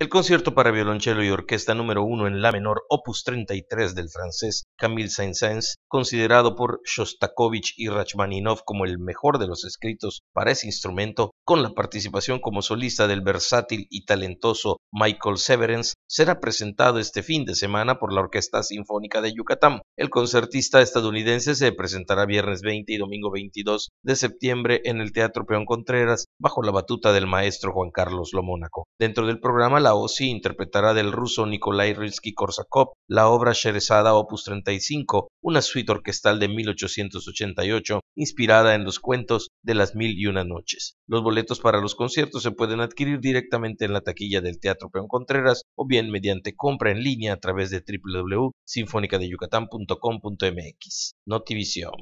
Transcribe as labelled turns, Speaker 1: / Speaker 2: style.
Speaker 1: El concierto para violonchelo y orquesta número 1 en la menor, opus 33 del francés Camille Saint-Saëns, considerado por Shostakovich y Rachmaninov como el mejor de los escritos para ese instrumento, con la participación como solista del versátil y talentoso Michael Severance, será presentado este fin de semana por la Orquesta Sinfónica de Yucatán. El concertista estadounidense se presentará viernes 20 y domingo 22 de septiembre en el Teatro Peón Contreras bajo la batuta del maestro Juan Carlos Lomónaco. Dentro del programa la si interpretará del ruso Nikolai Rilsky-Korsakov la obra Sherezada Opus 35, una suite orquestal de 1888 inspirada en los cuentos de las mil y una noches. Los boletos para los conciertos se pueden adquirir directamente en la taquilla del Teatro Peón Contreras o bien mediante compra en línea a través de www.sinfonicadeyucatán.com.mx. Notivision.